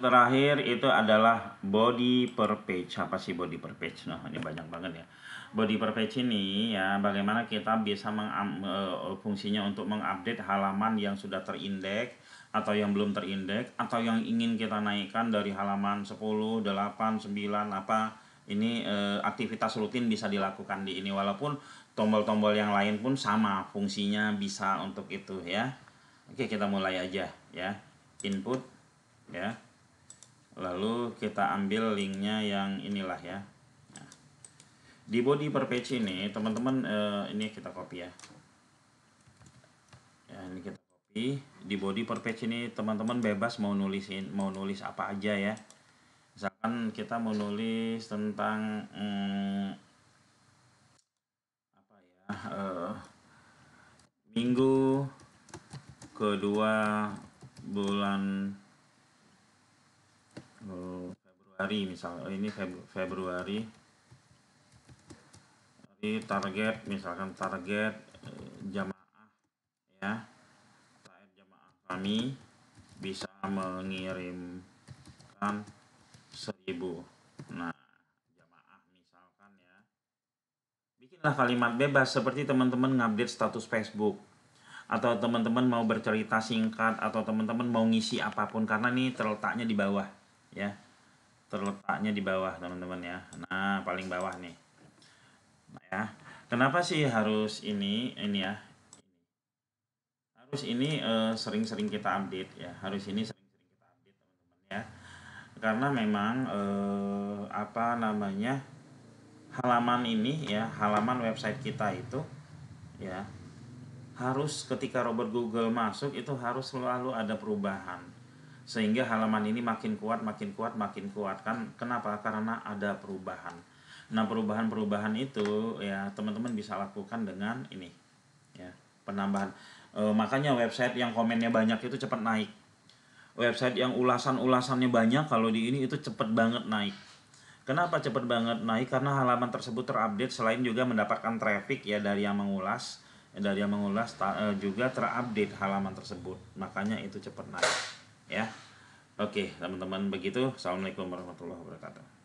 terakhir itu adalah body per page. Apa sih body per page? Nah, ini banyak banget ya. Body per page ini ya bagaimana kita bisa meng e, fungsinya untuk mengupdate halaman yang sudah terindeks atau yang belum terindeks atau yang ingin kita naikkan dari halaman 10, 8, 9 apa ini e, aktivitas rutin bisa dilakukan di ini walaupun tombol-tombol yang lain pun sama fungsinya bisa untuk itu ya. Oke, kita mulai aja ya. Input ya lalu kita ambil linknya yang inilah ya nah, di body per page ini teman-teman eh, ini kita copy ya ya ini kita copy di body per page ini teman-teman bebas mau nulisin mau nulis apa aja ya misalkan kita mau nulis tentang hmm, apa ya eh, minggu kedua bulan Februari misalnya oh, ini Februari ini target misalkan target eh, jamaah ya target jamaah kami bisa mengirimkan seribu nah jamaah misalkan ya bikinlah kalimat bebas seperti teman-teman ngupdate status Facebook atau teman-teman mau bercerita singkat atau teman-teman mau ngisi apapun karena ini terletaknya di bawah ya terletaknya di bawah teman-teman ya nah paling bawah nih nah, ya kenapa sih harus ini ini ya harus ini eh, sering-sering uh, kita update ya harus ini sering-sering kita update teman-teman ya karena memang uh, apa namanya halaman ini ya halaman website kita itu ya harus ketika robot Google masuk itu harus selalu ada perubahan sehingga halaman ini makin kuat makin kuat makin kuat kan kenapa karena ada perubahan nah perubahan-perubahan itu ya teman-teman bisa lakukan dengan ini ya penambahan e, makanya website yang komennya banyak itu cepat naik website yang ulasan-ulasannya banyak kalau di ini itu cepat banget naik Kenapa cepat banget naik? Karena halaman tersebut terupdate selain juga mendapatkan traffic ya dari yang mengulas, dari yang mengulas e, juga terupdate halaman tersebut. Makanya itu cepat naik. Oke, teman-teman begitu. Assalamualaikum warahmatullahi wabarakatuh.